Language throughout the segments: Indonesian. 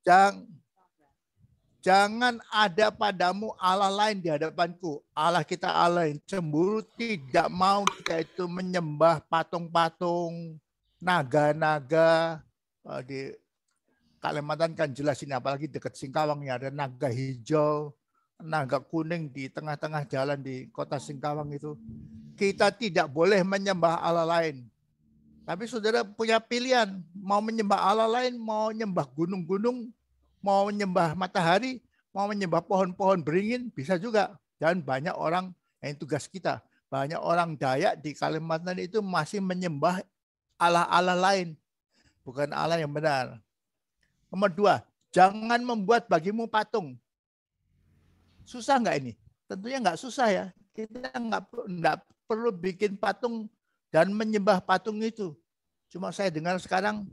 Jang, jangan ada padamu Allah lain di hadapanku. Allah kita Allah yang cemburu tidak mau kita itu menyembah patung-patung, naga-naga. Eh, di Kalimantan kan jelas ini, apalagi dekat Singkawangnya ada naga hijau, naga kuning di tengah-tengah jalan di kota Singkawang itu. Kita tidak boleh menyembah Allah lain. Tapi saudara punya pilihan, mau menyembah Allah lain, mau menyembah gunung-gunung, mau menyembah matahari, mau menyembah pohon-pohon beringin, bisa juga. Dan banyak orang yang tugas kita, banyak orang Dayak di Kalimantan itu masih menyembah Allah-Allah lain, bukan Allah yang benar. Nomor dua, jangan membuat bagimu patung. Susah nggak ini? Tentunya nggak susah ya. Kita nggak nggak perlu bikin patung dan menyembah patung itu. Cuma saya dengar sekarang,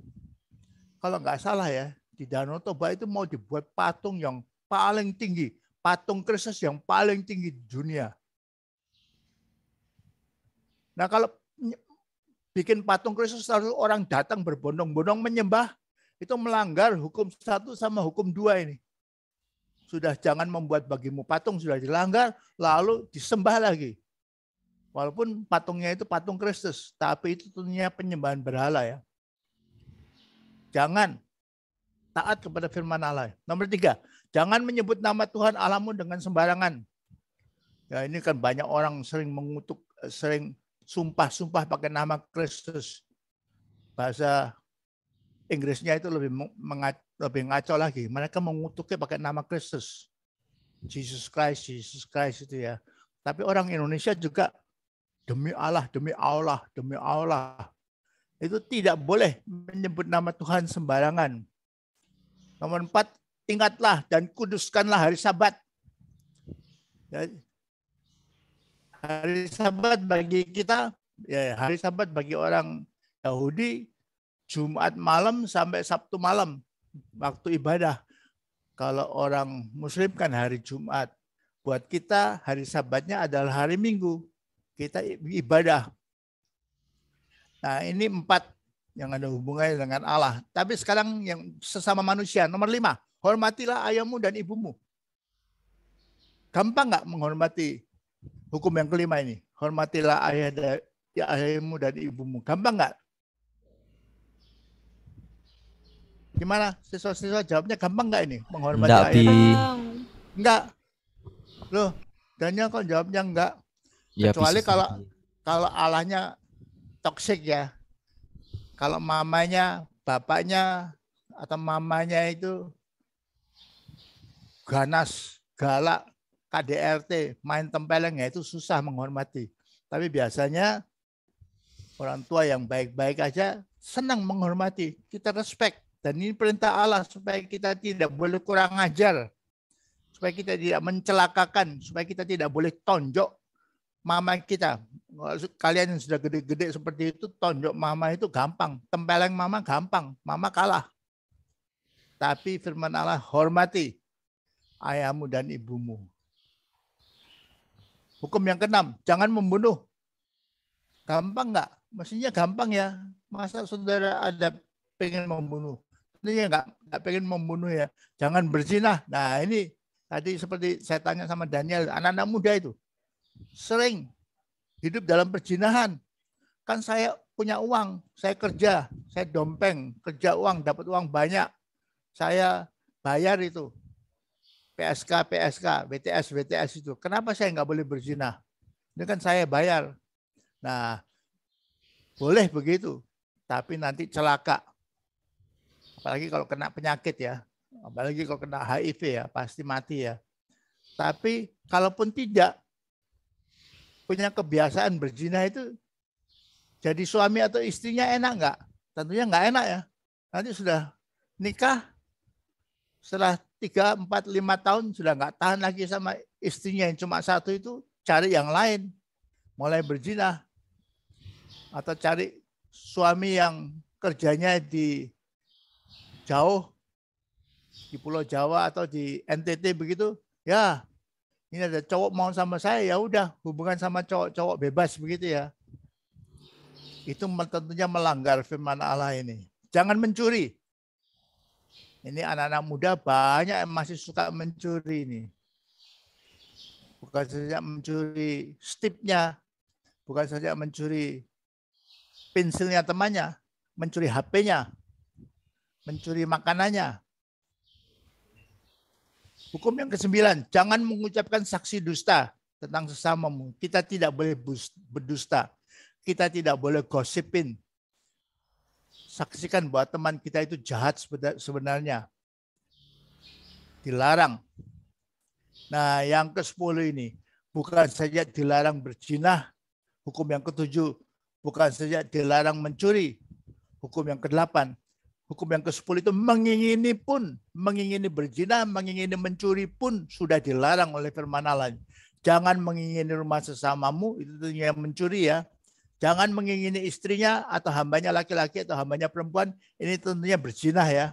kalau nggak salah ya, di Danau Toba itu mau dibuat patung yang paling tinggi. Patung Kristus yang paling tinggi di dunia. Nah kalau bikin patung Kristus lalu orang datang berbondong-bondong menyembah, itu melanggar hukum satu sama hukum dua ini. Sudah jangan membuat bagimu patung, sudah dilanggar, lalu disembah lagi. Walaupun patungnya itu patung Kristus, tapi itu tentunya penyembahan berhala ya. Jangan taat kepada firman Allah. Nomor tiga, jangan menyebut nama Tuhan Allahmu dengan sembarangan. Ya ini kan banyak orang sering mengutuk, eh, sering sumpah-sumpah pakai nama Kristus. Bahasa Inggrisnya itu lebih mengacau lebih ngaco lagi. Mereka mengutuknya pakai nama Kristus. Jesus Christ, Jesus Christ itu ya. Tapi orang Indonesia juga Demi Allah, demi Allah, demi Allah. Itu tidak boleh menyebut nama Tuhan sembarangan. Nomor empat, ingatlah dan kuduskanlah hari sabat. Ya. Hari sabat bagi kita, ya hari sabat bagi orang Yahudi, Jumat malam sampai Sabtu malam, waktu ibadah. Kalau orang Muslim kan hari Jumat. Buat kita hari sabatnya adalah hari Minggu kita ibadah. Nah ini empat yang ada hubungannya dengan Allah. Tapi sekarang yang sesama manusia. Nomor lima, hormatilah ayahmu dan ibumu. Gampang nggak menghormati hukum yang kelima ini? Hormatilah ayah dan ya ayahmu dan ibumu. Gampang nggak? Gimana siswa-siswa jawabnya gampang nggak ini menghormati Nggak, ayah? Enggak. Loh, Daniel kok jawabnya enggak? Ya, Kecuali bisa. kalau kalau alahnya toksik ya. Kalau mamanya, bapaknya atau mamanya itu ganas, galak, KDRT, main tempeleng ya itu susah menghormati. Tapi biasanya orang tua yang baik-baik aja senang menghormati, kita respect. Dan ini perintah Allah supaya kita tidak boleh kurang ajar, supaya kita tidak mencelakakan, supaya kita tidak boleh tonjok, mama kita. Kalian yang sudah gede-gede seperti itu, tonjok mama itu gampang. Tempeleng mama gampang. Mama kalah. Tapi firman Allah, hormati ayahmu dan ibumu. Hukum yang keenam, jangan membunuh. Gampang nggak? Mestinya gampang ya. Masa saudara ada pengen membunuh? Ini nggak nggak pengen membunuh ya. Jangan berzinah. Nah ini tadi seperti saya tanya sama Daniel, anak-anak muda itu sering hidup dalam perjinahan. Kan saya punya uang, saya kerja, saya dompeng, kerja uang, dapat uang banyak. Saya bayar itu. PSK, PSK, BTS, BTS itu. Kenapa saya nggak boleh berzinah Ini kan saya bayar. Nah, boleh begitu. Tapi nanti celaka. Apalagi kalau kena penyakit ya. Apalagi kalau kena HIV ya, pasti mati ya. Tapi kalaupun tidak, punya kebiasaan berzina itu jadi suami atau istrinya enak nggak? Tentunya nggak enak ya. Nanti sudah nikah, setelah 3, 4, 5 tahun sudah nggak tahan lagi sama istrinya yang cuma satu itu, cari yang lain. Mulai berzina. Atau cari suami yang kerjanya di jauh, di Pulau Jawa atau di NTT begitu. Ya, ini ada cowok mau sama saya ya udah hubungan sama cowok-cowok bebas begitu ya. Itu tentunya melanggar firman Allah ini. Jangan mencuri. Ini anak-anak muda banyak yang masih suka mencuri ini. Bukan saja mencuri stipnya, bukan saja mencuri pensilnya temannya, mencuri HP-nya, mencuri makanannya, Hukum yang kesembilan, jangan mengucapkan saksi dusta tentang sesamamu. Kita tidak boleh berdusta. Kita tidak boleh gosipin. Saksikan bahwa teman kita itu jahat sebenarnya. Dilarang. Nah yang ke-10 ini, bukan saja dilarang berjinah, hukum yang ketujuh, bukan saja dilarang mencuri, hukum yang ke-8, Hukum yang ke-10 itu mengingini pun, mengingini berzina, mengingini mencuri pun sudah dilarang oleh firman Allah. Jangan mengingini rumah sesamamu, itu tentunya yang mencuri ya. Jangan mengingini istrinya atau hambanya laki-laki atau hambanya perempuan, ini tentunya berzina ya.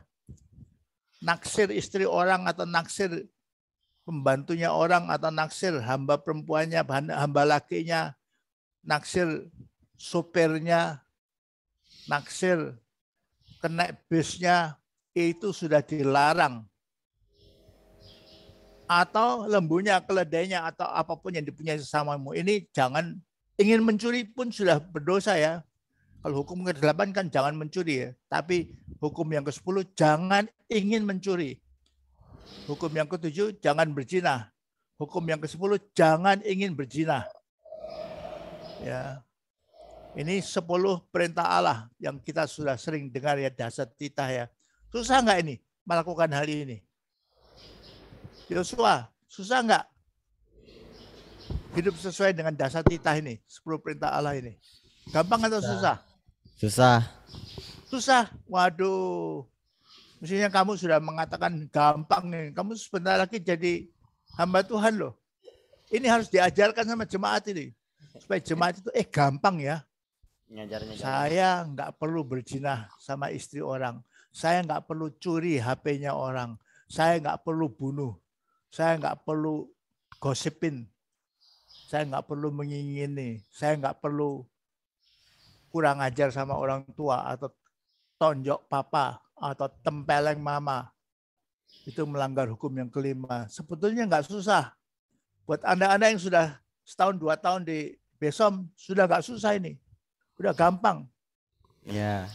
Naksir istri orang atau naksir pembantunya orang atau naksir hamba perempuannya, hamba lakinya, naksir sopirnya, naksir kena bisnya itu sudah dilarang. Atau lembunya, keledainya, atau apapun yang dipunyai sesamamu ini jangan ingin mencuri pun sudah berdosa ya. Kalau hukum ke-8 kan jangan mencuri ya. Tapi hukum yang ke-10 jangan ingin mencuri. Hukum yang ke-7 jangan berjinah. Hukum yang ke-10 jangan ingin berjinah. Ya. Ini sepuluh perintah Allah yang kita sudah sering dengar ya dasar titah ya. Susah nggak ini melakukan hal ini? Yosua, susah nggak? Hidup sesuai dengan dasar titah ini, sepuluh perintah Allah ini. Gampang atau susah? Susah. Susah. Waduh. Mestinya kamu sudah mengatakan gampang nih. Kamu sebentar lagi jadi hamba Tuhan loh. Ini harus diajarkan sama jemaat ini. Supaya jemaat itu, eh gampang ya. Nyajarnya saya nggak perlu berjinah sama istri orang. Saya nggak perlu curi HP-nya orang. Saya nggak perlu bunuh. Saya nggak perlu gosipin. Saya nggak perlu mengingini. Saya nggak perlu kurang ajar sama orang tua atau tonjok papa atau tempeleng mama. Itu melanggar hukum yang kelima. Sebetulnya nggak susah. Buat Anda-Anda yang sudah setahun dua tahun di Besom, sudah nggak susah ini udah gampang. Ya.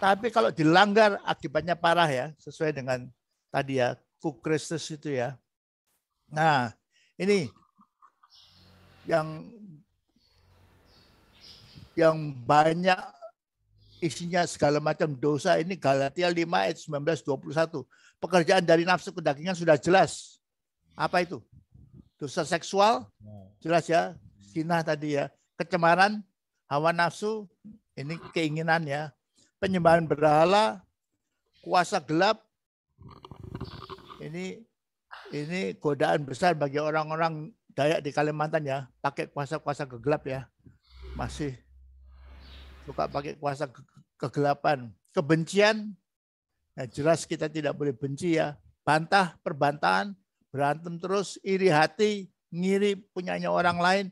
Tapi kalau dilanggar akibatnya parah ya, sesuai dengan tadi ya, ku Kristus itu ya. Nah, ini yang yang banyak isinya segala macam dosa ini Galatia 5 ayat 19 21. Pekerjaan dari nafsu kedagingan sudah jelas. Apa itu? Dosa seksual ya. jelas ya, zina tadi ya, kecemaran Hawa nafsu, ini keinginan ya. Penyembahan berhala, kuasa gelap, ini ini godaan besar bagi orang-orang Dayak di Kalimantan ya. Pakai kuasa-kuasa kegelap ya. Masih suka pakai kuasa ke kegelapan. Kebencian, ya jelas kita tidak boleh benci ya. Bantah, perbantahan, berantem terus, iri hati, ngiri punyanya orang lain,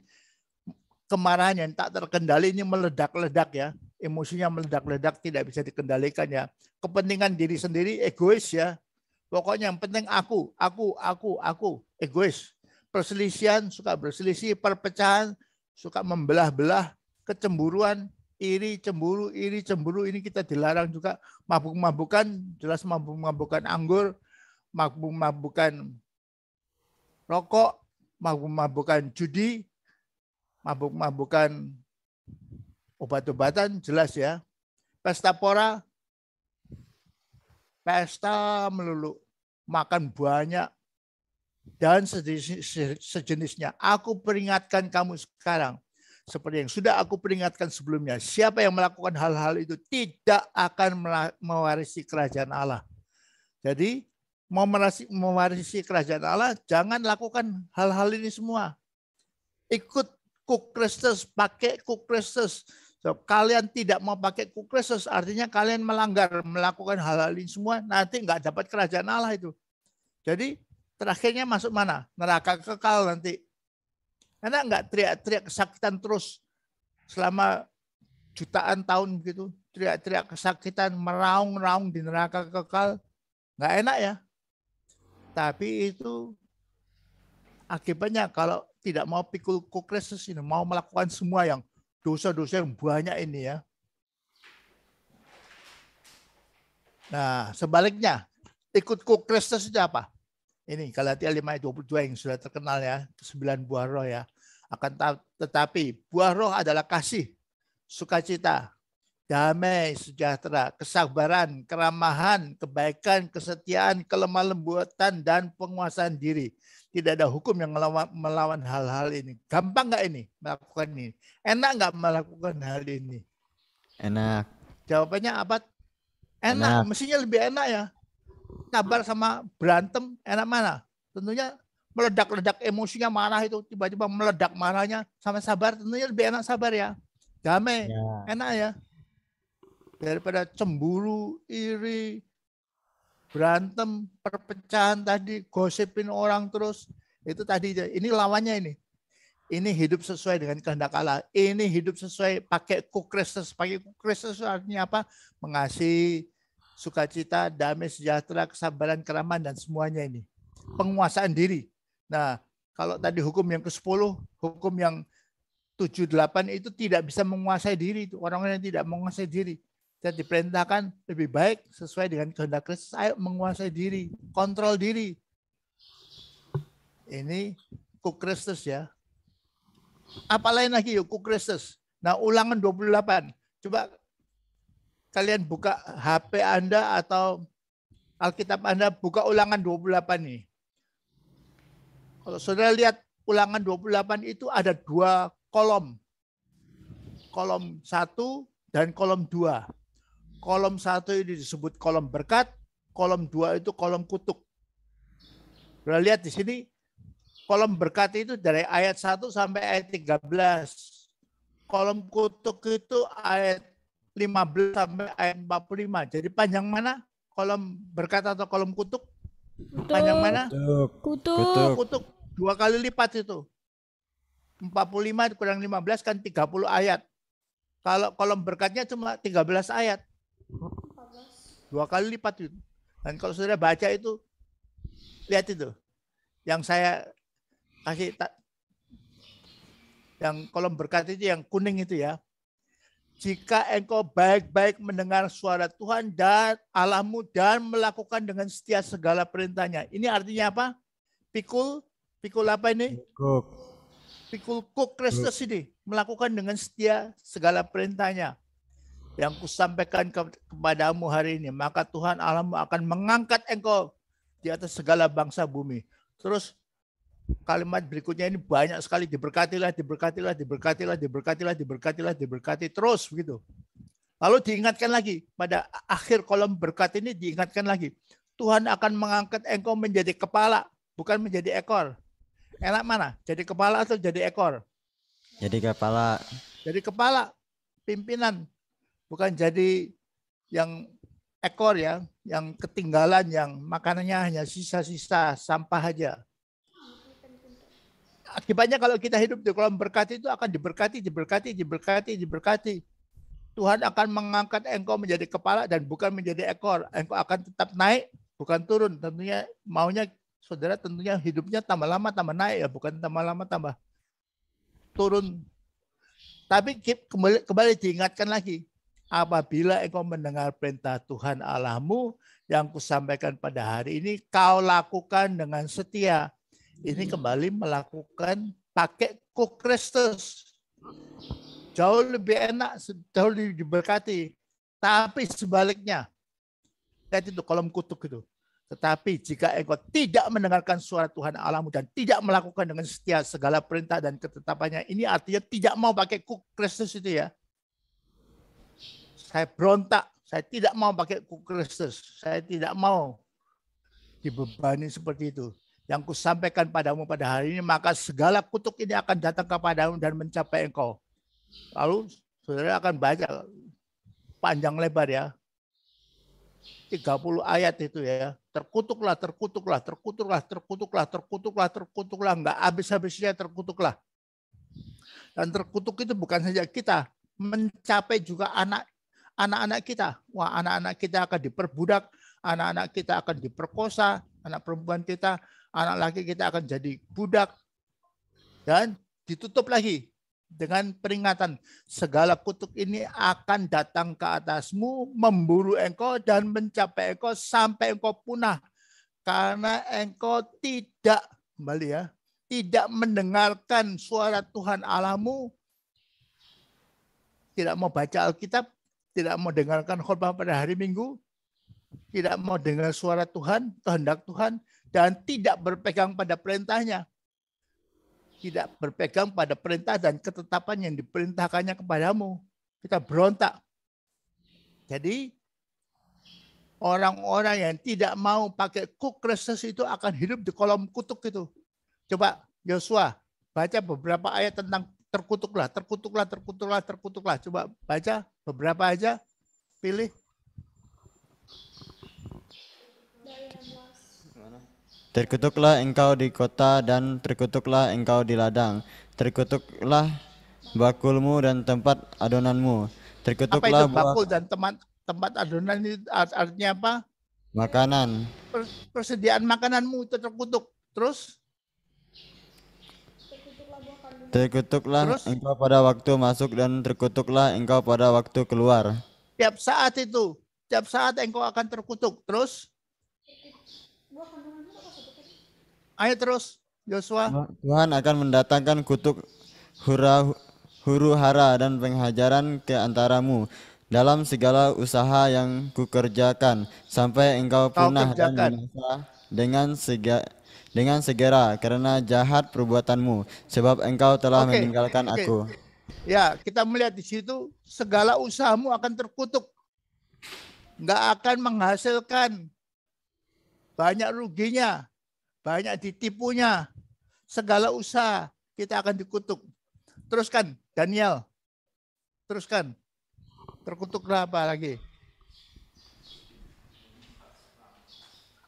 kemarahannya yang tak terkendali ini meledak-ledak ya. Emosinya meledak-ledak tidak bisa dikendalikan ya. Kepentingan diri sendiri egois ya. Pokoknya yang penting aku, aku, aku, aku, egois. Perselisihan, suka berselisih, perpecahan, suka membelah-belah, kecemburuan, iri, cemburu, iri, cemburu ini kita dilarang juga. Mabuk-mabukan, jelas mabuk-mabukan anggur, mabuk-mabukan rokok, mabuk-mabukan judi, mabuk-mabukan obat-obatan jelas ya. Pesta pora, pesta melulu, makan banyak dan sejenisnya. Aku peringatkan kamu sekarang seperti yang sudah aku peringatkan sebelumnya. Siapa yang melakukan hal-hal itu tidak akan mewarisi kerajaan Allah. Jadi mau mewarisi kerajaan Allah, jangan lakukan hal-hal ini semua. Ikut kuk Kristus, pakai kuk Kristus. So, kalian tidak mau pakai kuk Kristus, artinya kalian melanggar, melakukan hal-hal ini semua, nanti nggak dapat kerajaan Allah itu. Jadi terakhirnya masuk mana? Neraka kekal nanti. Enak nggak teriak-teriak kesakitan terus selama jutaan tahun begitu? Teriak-teriak kesakitan, meraung-raung di neraka kekal. Nggak enak ya? Tapi itu akibatnya kalau tidak mau pikul kokresis ini, mau melakukan semua yang dosa-dosa yang banyak ini ya. Nah, sebaliknya ikut kokresis itu apa? Ini Galatia 5 ayat 22 yang sudah terkenal ya, sembilan buah roh ya. Akan tetapi buah roh adalah kasih, sukacita, damai, sejahtera, kesabaran, keramahan, kebaikan, kesetiaan, kelemah lembutan, dan penguasaan diri tidak ada hukum yang melawan, melawan hal-hal ini. Gampang nggak ini melakukan ini? Enak nggak melakukan hal ini? Enak. Jawabannya apa? Enak. enak. Mestinya lebih enak ya. Kabar sama berantem enak mana? Tentunya meledak-ledak emosinya marah itu tiba-tiba meledak marahnya sama sabar tentunya lebih enak sabar ya. Damai, ya. enak ya. Daripada cemburu, iri, berantem, perpecahan tadi, gosipin orang terus, itu tadi ini lawannya ini. Ini hidup sesuai dengan kehendak Allah. Ini hidup sesuai pakai kukristus. Pakai kukristus artinya apa? Mengasihi, sukacita, damai, sejahtera, kesabaran, keramahan, dan semuanya ini. Penguasaan diri. Nah, kalau tadi hukum yang ke-10, hukum yang delapan itu tidak bisa menguasai diri. Orang yang tidak menguasai diri. Kita diperintahkan lebih baik sesuai dengan kehendak Kristus. Ayo menguasai diri, kontrol diri. Ini ku Kristus ya. Apa lain lagi yuk ku Kristus. Nah ulangan 28. Coba kalian buka HP Anda atau Alkitab Anda, buka ulangan 28 nih. Kalau saudara lihat ulangan 28 itu ada dua kolom. Kolom satu dan kolom dua kolom satu ini disebut kolom berkat, kolom dua itu kolom kutuk. Sudah lihat di sini, kolom berkat itu dari ayat 1 sampai ayat 13. Kolom kutuk itu ayat 15 sampai ayat 45. Jadi panjang mana? Kolom berkat atau kolom kutuk? kutuk. Panjang mana? Kutuk. kutuk. Kutuk. Dua kali lipat itu. 45 kurang 15 kan 30 ayat. Kalau kolom berkatnya cuma 13 ayat. Dua kali lipat itu. Dan kalau saudara baca itu, lihat itu. Yang saya kasih yang kolom berkat itu yang kuning itu ya. Jika engkau baik-baik mendengar suara Tuhan dan Allahmu dan melakukan dengan setia segala perintahnya. Ini artinya apa? Pikul, pikul apa ini? Pikul. Pikul kuk Kristus ini melakukan dengan setia segala perintahnya yang kusampaikan kepadamu hari ini, maka Tuhan Allahmu akan mengangkat engkau di atas segala bangsa bumi. Terus kalimat berikutnya ini banyak sekali diberkatilah, diberkatilah, diberkatilah, diberkatilah, diberkatilah, diberkati terus begitu. Lalu diingatkan lagi pada akhir kolom berkat ini diingatkan lagi. Tuhan akan mengangkat engkau menjadi kepala, bukan menjadi ekor. Enak mana? Jadi kepala atau jadi ekor? Jadi kepala. Jadi kepala, pimpinan, bukan jadi yang ekor ya, yang ketinggalan, yang makanannya hanya sisa-sisa sampah aja. Akibatnya kalau kita hidup di kolam berkat itu akan diberkati, diberkati, diberkati, diberkati. Tuhan akan mengangkat engkau menjadi kepala dan bukan menjadi ekor. Engkau akan tetap naik, bukan turun. Tentunya maunya saudara tentunya hidupnya tambah lama tambah naik ya, bukan tambah lama tambah turun. Tapi kembali, kembali diingatkan lagi, apabila engkau mendengar perintah Tuhan Allahmu yang kusampaikan pada hari ini, kau lakukan dengan setia. Ini kembali melakukan pakai kuk Kristus. Jauh lebih enak, jauh lebih diberkati. Tapi sebaliknya, lihat itu kolom kutuk itu. Tetapi jika engkau tidak mendengarkan suara Tuhan Allahmu dan tidak melakukan dengan setia segala perintah dan ketetapannya, ini artinya tidak mau pakai kuk Kristus itu ya saya berontak. Saya tidak mau pakai Kristus. Saya tidak mau dibebani seperti itu. Yang kusampaikan padamu pada hari ini, maka segala kutuk ini akan datang kepadamu dan mencapai engkau. Lalu saudara akan baca panjang lebar ya. 30 ayat itu ya. Terkutuklah, terkutuklah, terkutuklah, terkutuklah, terkutuklah, terkutuklah. Enggak habis-habisnya terkutuklah. Dan terkutuk itu bukan saja kita. Mencapai juga anak anak-anak kita. Wah, anak-anak kita akan diperbudak, anak-anak kita akan diperkosa, anak perempuan kita, anak laki kita akan jadi budak. Dan ditutup lagi dengan peringatan segala kutuk ini akan datang ke atasmu memburu engkau dan mencapai engkau sampai engkau punah karena engkau tidak kembali ya tidak mendengarkan suara Tuhan Allahmu tidak mau baca Alkitab tidak mau dengarkan khutbah pada hari Minggu, tidak mau dengar suara Tuhan, kehendak Tuhan, dan tidak berpegang pada perintahnya. Tidak berpegang pada perintah dan ketetapan yang diperintahkannya kepadamu. Kita berontak. Jadi orang-orang yang tidak mau pakai cook itu akan hidup di kolom kutuk itu. Coba Yosua baca beberapa ayat tentang terkutuklah, terkutuklah, terkutuklah, terkutuklah. Coba baca Beberapa aja pilih. Terkutuklah engkau di kota dan terkutuklah engkau di ladang. Terkutuklah bakulmu dan tempat adonanmu. Terkutuklah apa itu bakul dan tempat tempat adonan ini artinya apa? Makanan. Persediaan makananmu terkutuk. Terus? Terkutuklah Terus, engkau pada waktu masuk dan terkutuklah engkau pada waktu keluar. Tiap saat itu, tiap saat engkau akan terkutuk. Terus? Ayo terus, Joshua. Tuhan akan mendatangkan kutuk hura, huru hara dan penghajaran ke antaramu dalam segala usaha yang kukerjakan sampai engkau punah dan binasa dengan segala dengan segera karena jahat perbuatanmu sebab engkau telah okay. meninggalkan okay. aku. Ya, kita melihat di situ segala usahamu akan terkutuk. Nggak akan menghasilkan. Banyak ruginya, banyak ditipunya. Segala usaha kita akan dikutuk. Teruskan, Daniel. Teruskan. Terkutuklah apa lagi?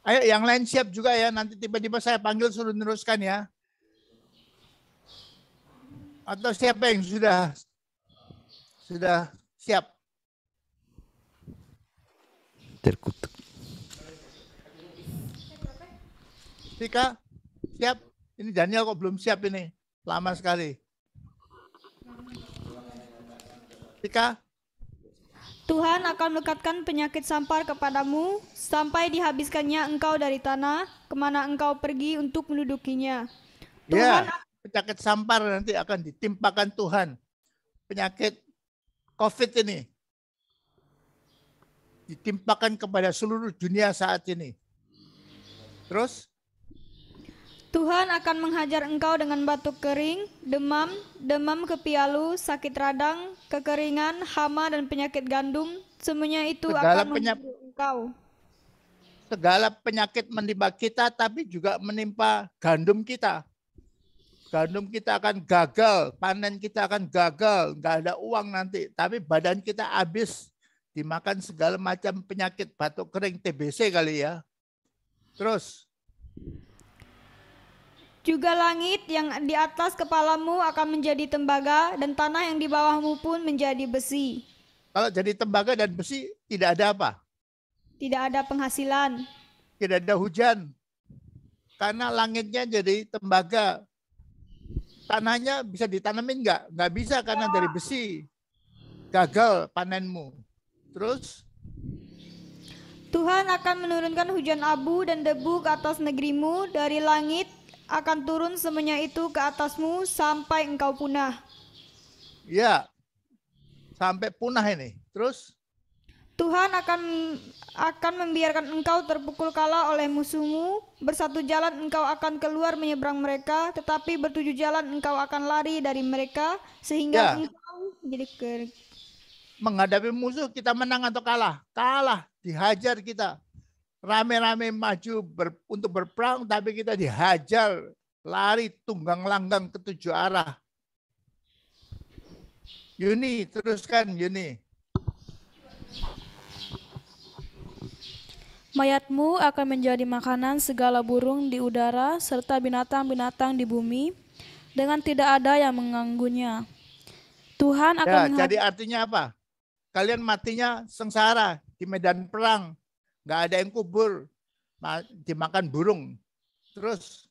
Ayo yang lain siap juga ya. Nanti tiba-tiba saya panggil suruh meneruskan ya. Atau siapa yang sudah sudah siap? Terkutuk. Tika, siap? Ini Daniel kok belum siap ini? Lama sekali. Tika, Tuhan akan melekatkan penyakit sampar kepadamu sampai dihabiskannya engkau dari tanah kemana engkau pergi untuk mendudukinya. Ya, Tuhan ya, penyakit sampar nanti akan ditimpakan Tuhan. Penyakit COVID ini ditimpakan kepada seluruh dunia saat ini. Terus Tuhan akan menghajar engkau dengan batu kering, demam, demam kepialu, sakit radang, kekeringan, hama dan penyakit gandum, semuanya itu segala akan menimpa engkau. Segala penyakit menimpa kita tapi juga menimpa gandum kita. Gandum kita akan gagal, panen kita akan gagal, nggak ada uang nanti. Tapi badan kita habis dimakan segala macam penyakit batuk kering TBC kali ya. Terus juga langit yang di atas kepalamu akan menjadi tembaga dan tanah yang di bawahmu pun menjadi besi. Kalau jadi tembaga dan besi tidak ada apa? Tidak ada penghasilan. Tidak ada hujan. Karena langitnya jadi tembaga. Tanahnya bisa ditanamin nggak? Nggak bisa karena dari besi. Gagal panenmu. Terus? Tuhan akan menurunkan hujan abu dan debu ke atas negerimu dari langit akan turun semuanya itu ke atasmu sampai engkau punah. Ya, sampai punah ini. Terus? Tuhan akan akan membiarkan engkau terpukul kalah oleh musuhmu. Bersatu jalan engkau akan keluar menyeberang mereka, tetapi bertujuh jalan engkau akan lari dari mereka sehingga ya. engkau jadi ke menghadapi musuh kita menang atau kalah? Kalah, dihajar kita rame-rame maju ber, untuk berperang, tapi kita dihajar, lari tunggang langgang ke tujuh arah. Yuni, teruskan Yuni. Mayatmu akan menjadi makanan segala burung di udara serta binatang-binatang di bumi dengan tidak ada yang mengganggunya. Tuhan akan ya, jadi artinya apa? Kalian matinya sengsara di medan perang, nggak ada yang kubur, dimakan burung. Terus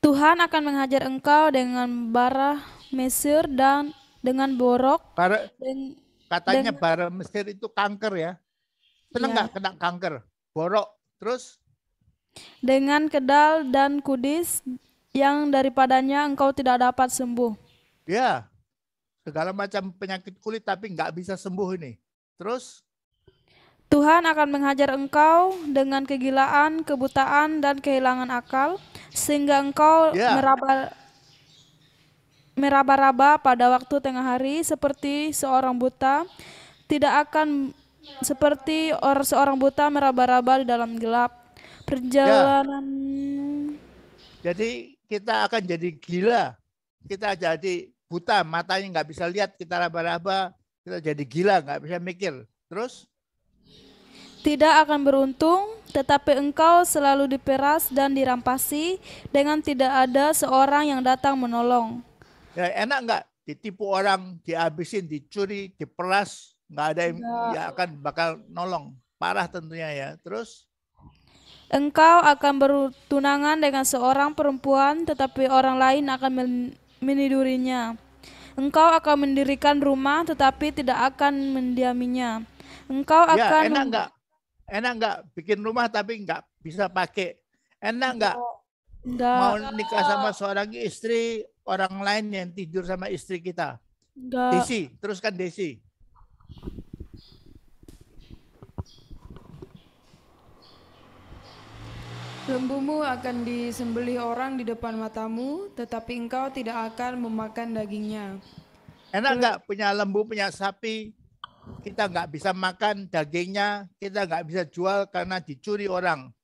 Tuhan akan menghajar engkau dengan bara Mesir dan dengan borok. Bara, dan, katanya dengan, bara Mesir itu kanker ya. Seneng iya. nggak iya. kena kanker? Borok. Terus? Dengan kedal dan kudis yang daripadanya engkau tidak dapat sembuh. Ya, segala macam penyakit kulit tapi nggak bisa sembuh ini. Terus? Tuhan akan menghajar engkau dengan kegilaan, kebutaan, dan kehilangan akal, sehingga engkau yeah. meraba meraba-raba pada waktu tengah hari seperti seorang buta, tidak akan seperti or, seorang buta meraba-raba di dalam gelap. Perjalanan. Ya. Jadi kita akan jadi gila, kita jadi buta, matanya nggak bisa lihat, kita raba-raba, kita jadi gila, nggak bisa mikir. Terus? tidak akan beruntung, tetapi engkau selalu diperas dan dirampasi dengan tidak ada seorang yang datang menolong. Ya, enak nggak ditipu orang, dihabisin, dicuri, diperas, nggak ada yang ya akan bakal nolong. Parah tentunya ya. Terus? Engkau akan bertunangan dengan seorang perempuan, tetapi orang lain akan menidurinya. Engkau akan mendirikan rumah, tetapi tidak akan mendiaminya. Engkau ya, akan... Enak nggak Enak nggak bikin rumah tapi nggak bisa pakai? Enak nggak mau nikah sama seorang istri orang lain yang tidur sama istri kita? Enggak. Desi, teruskan Desi. Lembumu akan disembelih orang di depan matamu, tetapi engkau tidak akan memakan dagingnya. Enak nggak punya lembu, punya sapi, kita nggak bisa makan dagingnya, kita nggak bisa jual karena dicuri orang.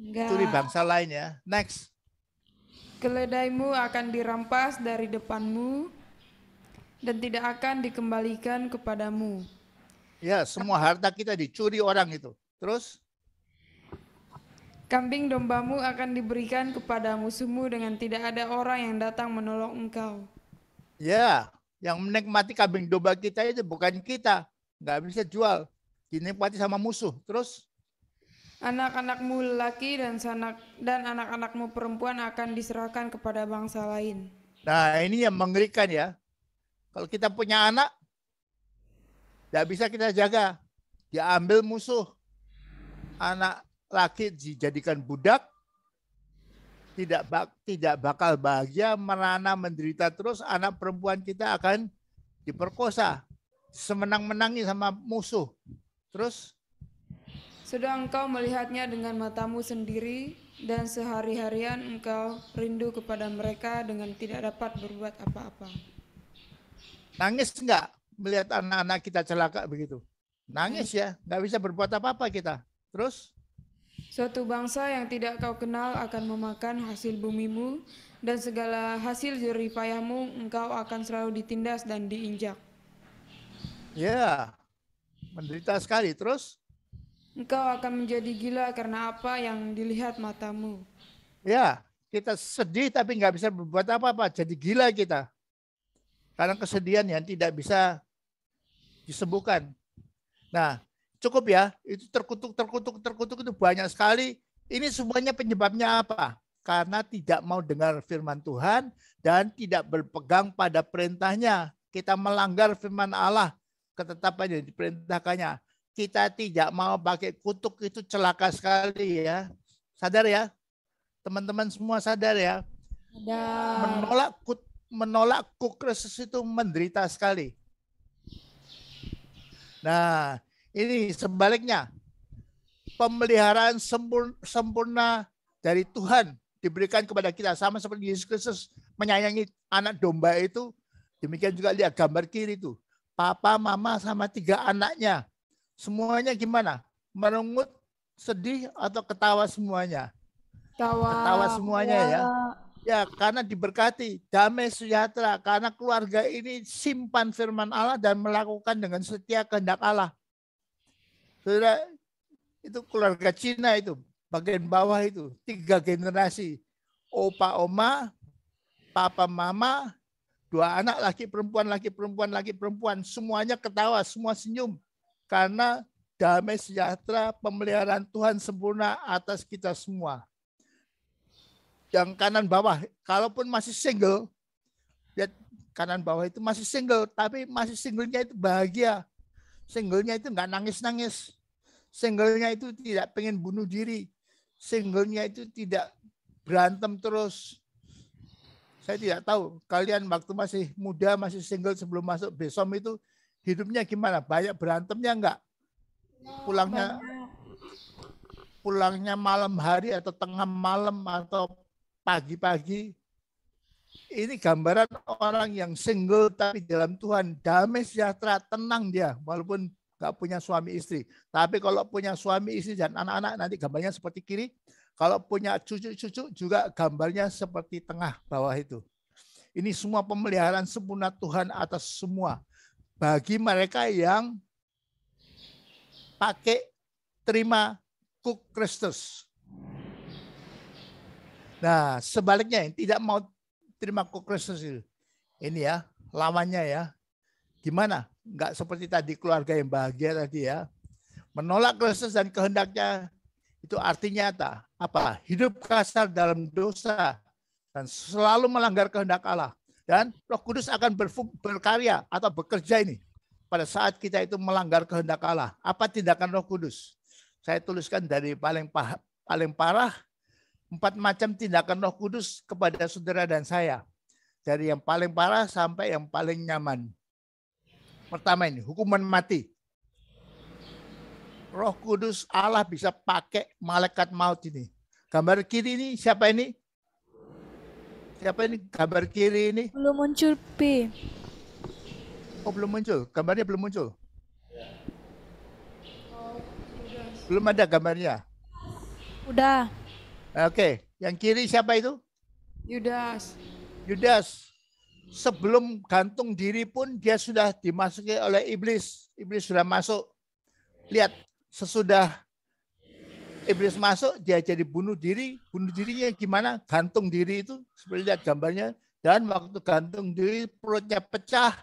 Enggak. Curi bangsa lain ya. Next. Keledaimu akan dirampas dari depanmu dan tidak akan dikembalikan kepadamu. Ya, semua harta kita dicuri orang itu. Terus? Kambing dombamu akan diberikan kepada musuhmu dengan tidak ada orang yang datang menolong engkau. Ya, yang menikmati kambing domba kita itu bukan kita, nggak bisa jual, dinikmati sama musuh. Terus anak-anakmu laki dan sanak dan anak-anakmu perempuan akan diserahkan kepada bangsa lain. Nah, ini yang mengerikan ya. Kalau kita punya anak, nggak bisa kita jaga. Diambil musuh. Anak laki dijadikan budak, tidak bak, tidak bakal bahagia, merana menderita terus anak perempuan kita akan diperkosa semenang menangi sama musuh. Terus? Sudah engkau melihatnya dengan matamu sendiri dan sehari-harian engkau rindu kepada mereka dengan tidak dapat berbuat apa-apa. Nangis enggak melihat anak-anak kita celaka begitu? Nangis ya, enggak bisa berbuat apa-apa kita. Terus? Suatu bangsa yang tidak kau kenal akan memakan hasil bumimu dan segala hasil jeripayamu, engkau akan selalu ditindas dan diinjak. Ya, menderita sekali. Terus? Engkau akan menjadi gila karena apa yang dilihat matamu. Ya, kita sedih tapi nggak bisa berbuat apa-apa. Jadi gila kita. Karena kesedihan yang tidak bisa disembuhkan. Nah, cukup ya. Itu terkutuk, terkutuk, terkutuk itu banyak sekali. Ini semuanya penyebabnya apa? Karena tidak mau dengar firman Tuhan dan tidak berpegang pada perintahnya. Kita melanggar firman Allah ketetapannya diperintahkannya. Kita tidak mau pakai kutuk itu celaka sekali ya. Sadar ya? Teman-teman semua sadar ya? Ada. Menolak kut, menolak kukresis itu menderita sekali. Nah, ini sebaliknya. Pemeliharaan sempurna, sempurna dari Tuhan diberikan kepada kita sama seperti Yesus Kristus menyayangi anak domba itu. Demikian juga lihat gambar kiri itu Papa, mama, sama tiga anaknya. Semuanya gimana? Merengut, sedih, atau ketawa semuanya? Ketawa, ketawa semuanya ya. Ya, karena diberkati, damai sejahtera. Karena keluarga ini simpan firman Allah dan melakukan dengan setia kehendak Allah. Saudara, itu keluarga Cina itu, bagian bawah itu, tiga generasi. Opa, oma, papa, mama, Dua anak laki perempuan, laki perempuan, laki perempuan. Semuanya ketawa, semua senyum. Karena damai sejahtera pemeliharaan Tuhan sempurna atas kita semua. Yang kanan bawah, kalaupun masih single, lihat kanan bawah itu masih single, tapi masih singlenya itu bahagia. Singlenya itu nggak nangis-nangis. Singlenya itu tidak pengen bunuh diri. Singlenya itu tidak berantem terus saya tidak tahu kalian waktu masih muda, masih single sebelum masuk besom itu hidupnya gimana? Banyak berantemnya enggak? Pulangnya pulangnya malam hari atau tengah malam atau pagi-pagi. Ini gambaran orang yang single tapi dalam Tuhan damai sejahtera tenang dia walaupun nggak punya suami istri. Tapi kalau punya suami istri dan anak-anak nanti gambarnya seperti kiri, kalau punya cucu-cucu juga gambarnya seperti tengah bawah itu. Ini semua pemeliharaan sempurna Tuhan atas semua. Bagi mereka yang pakai terima kuk Kristus. Nah, sebaliknya yang tidak mau terima kuk Kristus itu. Ini ya, lamanya ya. Gimana? Enggak seperti tadi keluarga yang bahagia tadi ya. Menolak Kristus dan kehendaknya itu artinya apa? apa? Hidup kasar dalam dosa dan selalu melanggar kehendak Allah. Dan Roh Kudus akan berkarya atau bekerja ini pada saat kita itu melanggar kehendak Allah. Apa tindakan Roh Kudus? Saya tuliskan dari paling paling parah empat macam tindakan Roh Kudus kepada saudara dan saya. Dari yang paling parah sampai yang paling nyaman. Pertama ini hukuman mati. Roh Kudus Allah bisa pakai malaikat maut ini. Gambar kiri ini siapa ini? Siapa ini? Gambar kiri ini? Belum muncul P. Oh belum muncul. Gambarnya belum muncul. Belum ada gambarnya. Udah. Oke, yang kiri siapa itu? Yudas. Yudas. Sebelum gantung diri pun dia sudah dimasuki oleh iblis. Iblis sudah masuk. Lihat sesudah iblis masuk dia jadi bunuh diri bunuh dirinya gimana gantung diri itu seperti lihat gambarnya dan waktu gantung diri perutnya pecah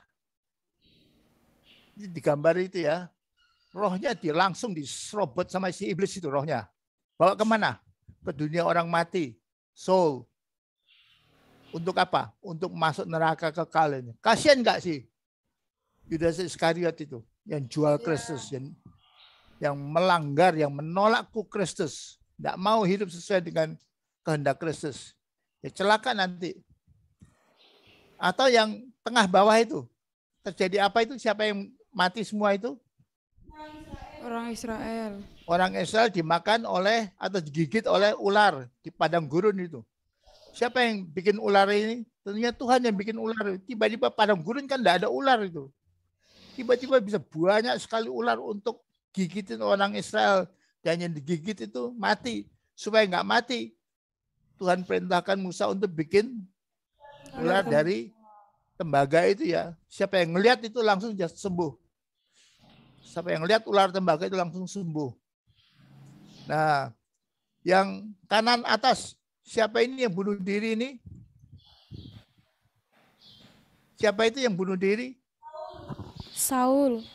di gambar itu ya rohnya di langsung diserobot sama si iblis itu rohnya bawa kemana ke dunia orang mati soul untuk apa untuk masuk neraka kekal ini kasian nggak sih Yudas Iskariot itu yang jual iya. Kristus yang yang melanggar, yang menolakku Kristus. Tidak mau hidup sesuai dengan kehendak Kristus. Ya celaka nanti. Atau yang tengah bawah itu. Terjadi apa itu? Siapa yang mati semua itu? Orang Israel. Orang Israel dimakan oleh atau digigit oleh ular di padang gurun itu. Siapa yang bikin ular ini? Tentunya Tuhan yang bikin ular. Tiba-tiba padang gurun kan tidak ada ular itu. Tiba-tiba bisa banyak sekali ular untuk gigitin orang Israel dan yang digigit itu mati supaya nggak mati Tuhan perintahkan Musa untuk bikin ular dari tembaga itu ya siapa yang ngelihat itu langsung sembuh siapa yang ngelihat ular tembaga itu langsung sembuh nah yang kanan atas siapa ini yang bunuh diri ini siapa itu yang bunuh diri Saul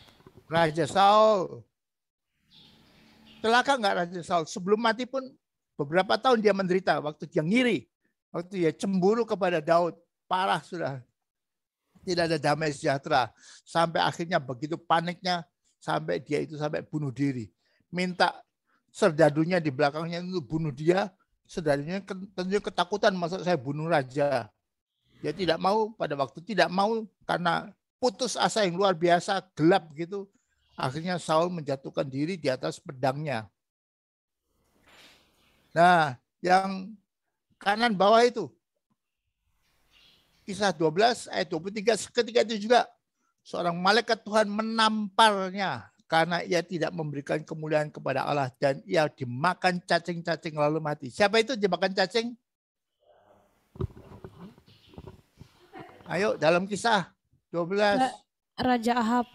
raja Saul Celaka nggak Raja Saul? Sebelum mati pun beberapa tahun dia menderita. Waktu dia ngiri, waktu dia cemburu kepada Daud, parah sudah. Tidak ada damai sejahtera. Sampai akhirnya begitu paniknya, sampai dia itu sampai bunuh diri. Minta serdadunya di belakangnya untuk bunuh dia, serdadunya tentunya ketakutan masa saya bunuh raja. Dia tidak mau pada waktu tidak mau karena putus asa yang luar biasa gelap gitu Akhirnya Saul menjatuhkan diri di atas pedangnya. Nah, yang kanan bawah itu. Kisah 12 ayat 23 ketika itu juga seorang malaikat Tuhan menamparnya karena ia tidak memberikan kemuliaan kepada Allah dan ia dimakan cacing-cacing lalu mati. Siapa itu dimakan cacing? Ayo dalam kisah 12. Raja Ahab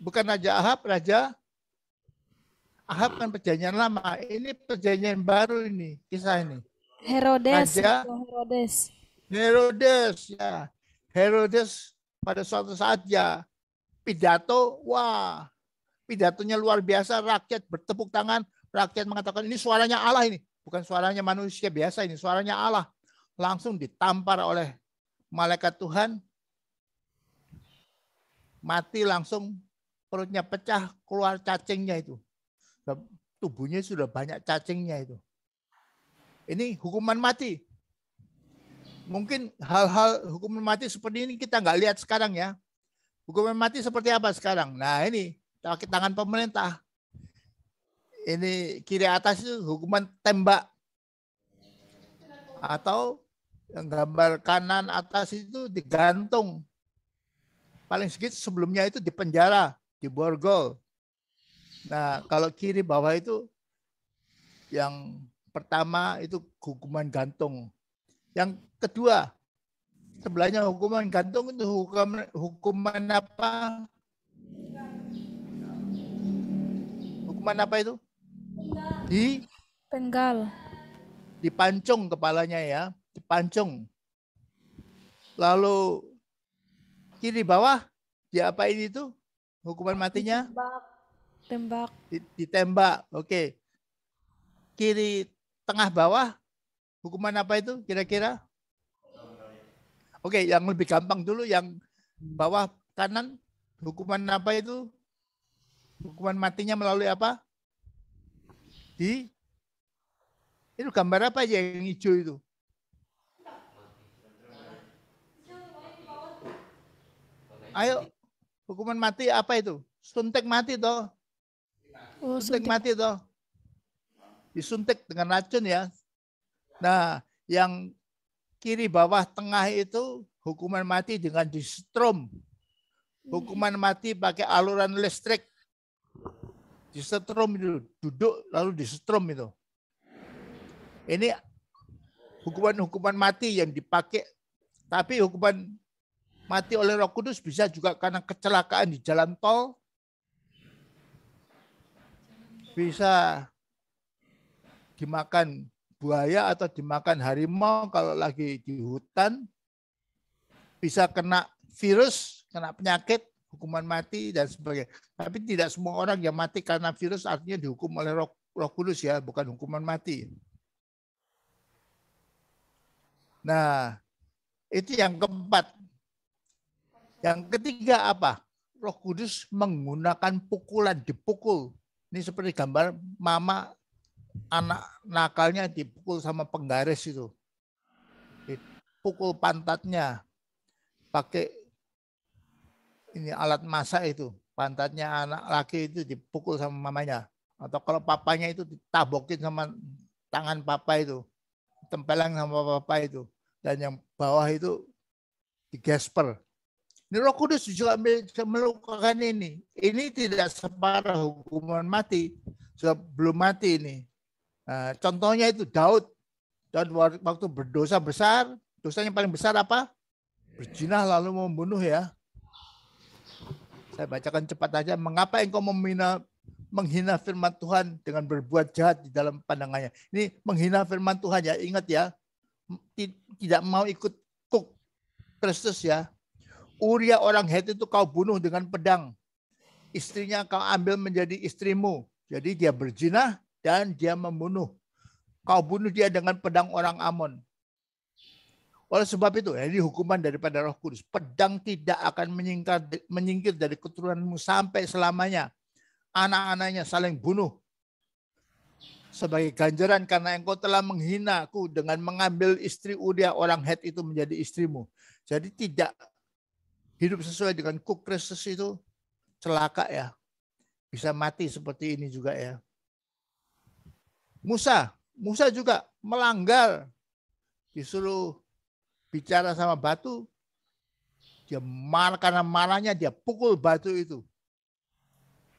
bukan Raja Ahab, Raja Ahab kan perjanjian lama. Ini perjanjian baru ini, kisah ini. Herodes. Raja Herodes. Herodes ya. Herodes pada suatu saat ya pidato, wah pidatonya luar biasa, rakyat bertepuk tangan, rakyat mengatakan ini suaranya Allah ini, bukan suaranya manusia biasa ini, suaranya Allah. Langsung ditampar oleh malaikat Tuhan, mati langsung perutnya pecah, keluar cacingnya itu. Tubuhnya sudah banyak cacingnya itu. Ini hukuman mati. Mungkin hal-hal hukuman mati seperti ini kita nggak lihat sekarang ya. Hukuman mati seperti apa sekarang? Nah ini tangan pemerintah. Ini kiri atas itu hukuman tembak. Atau yang gambar kanan atas itu digantung paling sedikit sebelumnya itu di penjara di Borgol. Nah, kalau kiri bawah itu yang pertama itu hukuman gantung. Yang kedua, sebelahnya hukuman gantung itu hukuman, hukuman apa? Hukuman apa itu? Di penggal. pancung kepalanya ya, di pancung. Lalu kiri bawah ini tuh? Hukuman matinya? Tembak. Ditembak. Oke. Okay. Kiri tengah bawah hukuman apa itu kira-kira? Oke, okay, yang lebih gampang dulu yang bawah kanan hukuman apa itu? Hukuman matinya melalui apa? Di itu gambar apa aja yang hijau itu? Ayo, Hukuman mati apa itu? Suntik mati toh. Oh, suntik, mati toh. Disuntik dengan racun ya. Nah, yang kiri bawah tengah itu hukuman mati dengan distrom. Hukuman hmm. mati pakai aluran listrik. disetrom itu, duduk lalu disetrum itu. Ini hukuman-hukuman mati yang dipakai. Tapi hukuman mati oleh Roh Kudus bisa juga karena kecelakaan di jalan tol. Bisa dimakan buaya atau dimakan harimau kalau lagi di hutan. Bisa kena virus, kena penyakit, hukuman mati dan sebagainya. Tapi tidak semua orang yang mati karena virus artinya dihukum oleh Roh, roh Kudus ya, bukan hukuman mati. Nah, itu yang keempat yang ketiga apa? Roh Kudus menggunakan pukulan, dipukul. Ini seperti gambar mama anak nakalnya dipukul sama penggaris itu. Dipukul pantatnya pakai ini alat masa itu. Pantatnya anak laki itu dipukul sama mamanya. Atau kalau papanya itu ditabokin sama tangan papa itu. Tempelang sama papa itu. Dan yang bawah itu digesper ini Roh Kudus juga melakukan ini. Ini tidak separah hukuman mati. Sudah belum mati ini. Nah, contohnya itu Daud. Daud waktu berdosa besar, dosanya paling besar apa? Berjinah lalu membunuh ya. Saya bacakan cepat aja. Mengapa engkau memina, menghina firman Tuhan dengan berbuat jahat di dalam pandangannya? Ini menghina firman Tuhan ya. Ingat ya. Tidak mau ikut kuk Kristus ya Uria orang Het itu kau bunuh dengan pedang. Istrinya kau ambil menjadi istrimu. Jadi dia berzina dan dia membunuh. Kau bunuh dia dengan pedang orang Amon. Oleh sebab itu, ya, ini hukuman daripada roh kudus. Pedang tidak akan menyingkir, menyingkir dari keturunanmu sampai selamanya. Anak-anaknya saling bunuh. Sebagai ganjaran karena engkau telah menghina aku dengan mengambil istri Uria orang Het itu menjadi istrimu. Jadi tidak hidup sesuai dengan kuk Kristus itu celaka ya. Bisa mati seperti ini juga ya. Musa, Musa juga melanggar. Disuruh bicara sama batu, dia marah karena marahnya dia pukul batu itu.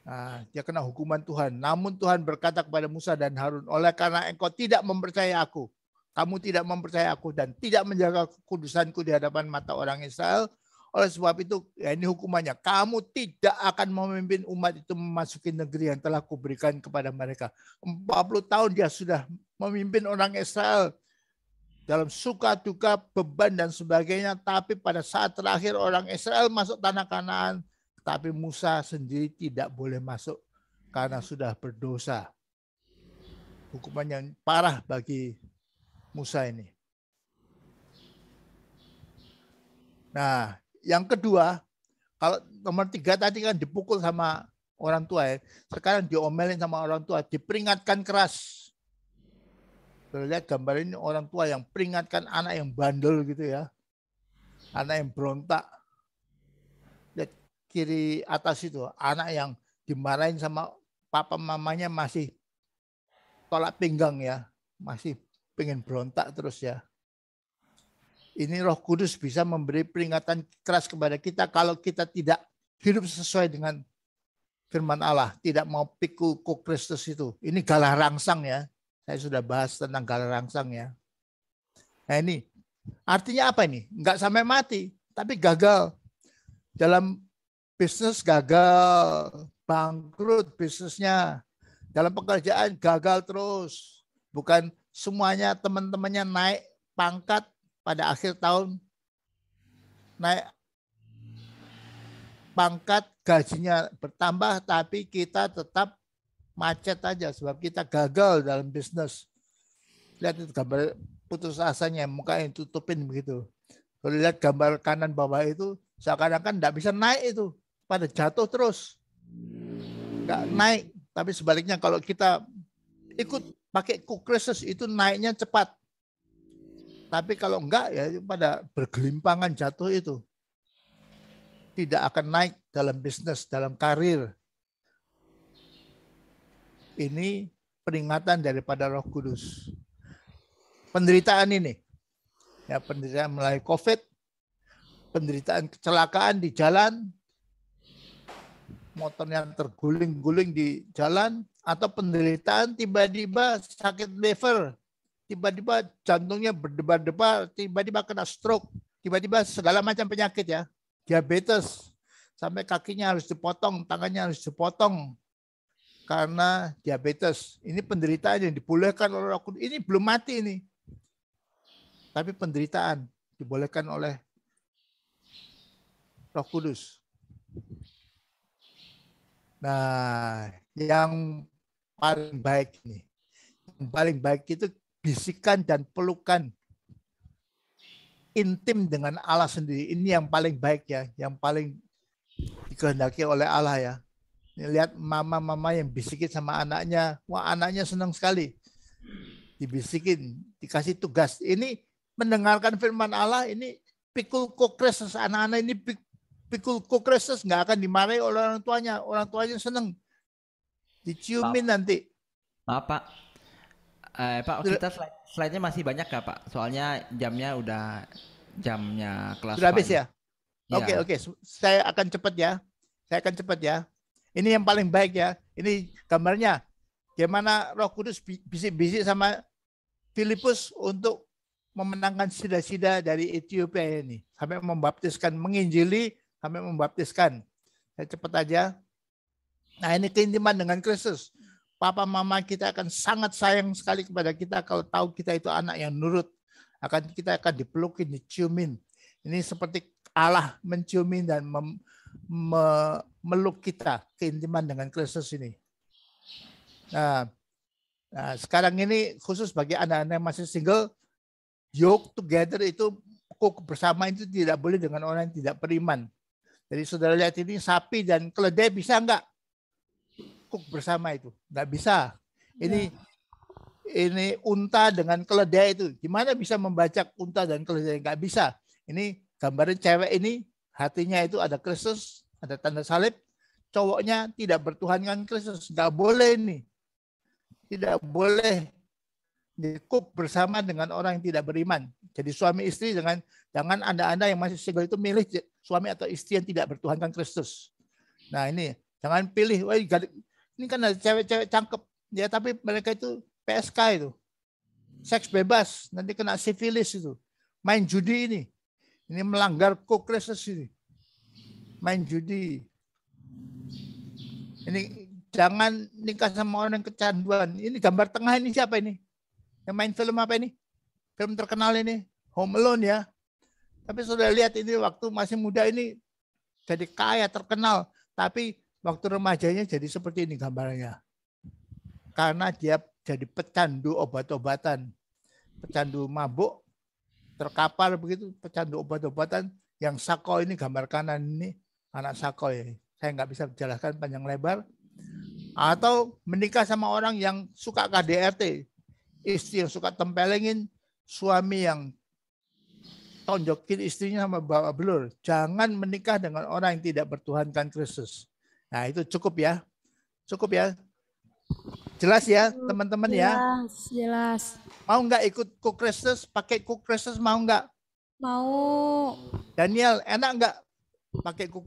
Nah, dia kena hukuman Tuhan. Namun Tuhan berkata kepada Musa dan Harun, oleh karena engkau tidak mempercayai aku, kamu tidak mempercayai aku dan tidak menjaga kekudusanku di hadapan mata orang Israel, oleh sebab itu, ya ini hukumannya. Kamu tidak akan memimpin umat itu memasuki negeri yang telah kuberikan kepada mereka. 40 tahun dia sudah memimpin orang Israel dalam suka duka beban dan sebagainya tapi pada saat terakhir orang Israel masuk tanah Kanaan tapi Musa sendiri tidak boleh masuk karena sudah berdosa hukuman yang parah bagi Musa ini nah yang kedua, kalau nomor tiga tadi kan dipukul sama orang tua ya. Sekarang diomelin sama orang tua, diperingatkan keras. Lihat gambar ini orang tua yang peringatkan anak yang bandel gitu ya. Anak yang berontak. Lihat kiri atas itu, anak yang dimarahin sama papa mamanya masih tolak pinggang ya. Masih pengen berontak terus ya. Ini Roh Kudus bisa memberi peringatan keras kepada kita kalau kita tidak hidup sesuai dengan firman Allah, tidak mau pikul ku Kristus itu. Ini galah rangsang ya. Saya sudah bahas tentang galah rangsang ya. Nah ini artinya apa ini? Enggak sampai mati, tapi gagal. Dalam bisnis gagal, bangkrut bisnisnya. Dalam pekerjaan gagal terus. Bukan semuanya teman-temannya naik pangkat pada akhir tahun naik pangkat gajinya bertambah tapi kita tetap macet aja sebab kita gagal dalam bisnis. Lihat itu gambar putus asanya muka yang tutupin begitu. Kalau lihat gambar kanan bawah itu seakan-akan tidak bisa naik itu pada jatuh terus. Nggak naik. Tapi sebaliknya kalau kita ikut pakai kukreses itu naiknya cepat. Tapi kalau enggak ya pada bergelimpangan jatuh itu. Tidak akan naik dalam bisnis, dalam karir. Ini peringatan daripada Roh Kudus. Penderitaan ini. Ya, penderitaan melalui Covid, penderitaan kecelakaan di jalan, motor yang terguling-guling di jalan, atau penderitaan tiba-tiba sakit liver, tiba-tiba jantungnya berdebar-debar, tiba-tiba kena stroke, tiba-tiba segala macam penyakit ya, diabetes, sampai kakinya harus dipotong, tangannya harus dipotong karena diabetes. Ini penderitaan yang dibolehkan oleh Roh Kudus. Ini belum mati ini. Tapi penderitaan dibolehkan oleh Roh Kudus. Nah, yang paling baik ini, yang paling baik itu bisikan dan pelukan intim dengan Allah sendiri. Ini yang paling baik ya, yang paling dikehendaki oleh Allah ya. Lihat mama-mama yang bisikin sama anaknya, wah anaknya senang sekali. Dibisikin, dikasih tugas. Ini mendengarkan firman Allah ini pikul kokres anak-anak ini pikul kokreses nggak akan dimarahi oleh orang tuanya. Orang tuanya seneng, Diciumin Maaf. nanti. Maaf Pak, Eh, Pak, kita slide, slide-nya masih banyak gak Pak? Soalnya jamnya udah jamnya kelas. Sudah habis ya? Iya. Oke, ya. oke. Okay, Saya akan cepat ya. Saya akan cepat ya. Ini yang paling baik ya. Ini gambarnya. Gimana roh kudus bisik-bisik sama Filipus untuk memenangkan sida-sida dari Ethiopia ini. Sampai membaptiskan, menginjili, sampai membaptiskan. Saya cepat aja. Nah ini keintiman dengan Kristus papa mama kita akan sangat sayang sekali kepada kita kalau tahu kita itu anak yang nurut. Akan kita akan dipelukin, diciumin. Ini seperti Allah menciumin dan mem, me, meluk kita keintiman dengan Kristus ini. Nah, nah, sekarang ini khusus bagi anak-anak yang masih single, yoke together itu kok bersama itu tidak boleh dengan orang yang tidak beriman. Jadi saudara lihat ini sapi dan keledai bisa enggak? cook bersama itu. Nggak bisa. Iya. Ini ya. ini unta dengan keledai itu. Gimana bisa membaca unta dan keledai? Nggak bisa. Ini gambarnya cewek ini hatinya itu ada Kristus, ada tanda salib. Cowoknya tidak bertuhankan Kristus. Nggak boleh ini. Tidak boleh dikuk bersama dengan orang yang tidak beriman. Jadi suami istri dengan jangan anda-anda yang masih segel itu milih suami atau istri yang tidak bertuhankan Kristus. Nah ini jangan pilih, ini kan ada cewek-cewek cangkep ya tapi mereka itu PSK itu seks bebas nanti kena sifilis itu main judi ini ini melanggar kokresis ini main judi ini jangan nikah sama orang yang kecanduan ini gambar tengah ini siapa ini yang main film apa ini film terkenal ini Home Alone ya tapi sudah lihat ini waktu masih muda ini jadi kaya terkenal tapi waktu remajanya jadi seperti ini gambarnya. Karena dia jadi pecandu obat-obatan. Pecandu mabuk, terkapar begitu, pecandu obat-obatan. Yang Sako ini gambar kanan ini anak Sako ya. Saya nggak bisa jelaskan panjang lebar. Atau menikah sama orang yang suka KDRT. Istri yang suka tempelengin, suami yang tonjokin istrinya sama bawa belur. Jangan menikah dengan orang yang tidak bertuhankan Kristus. Nah, itu cukup ya. Cukup ya. Jelas ya, teman-teman ya? Jelas, jelas. Mau nggak ikut cook pakai cook mau nggak? Mau. Daniel, enak nggak pakai cook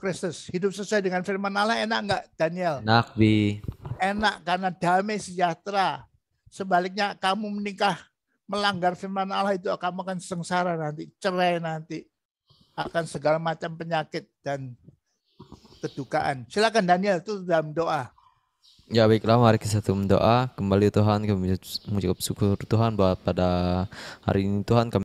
Hidup sesuai dengan firman Allah enak nggak, Daniel? Enak, Bi. Enak karena damai sejahtera. Sebaliknya kamu menikah melanggar firman Allah itu kamu akan sengsara nanti, cerai nanti, akan segala macam penyakit dan kedukaan. Silakan Daniel itu dalam doa. Ya baiklah mari kita satu mendoa kembali Tuhan kami mengucap syukur Tuhan buat pada hari ini Tuhan kami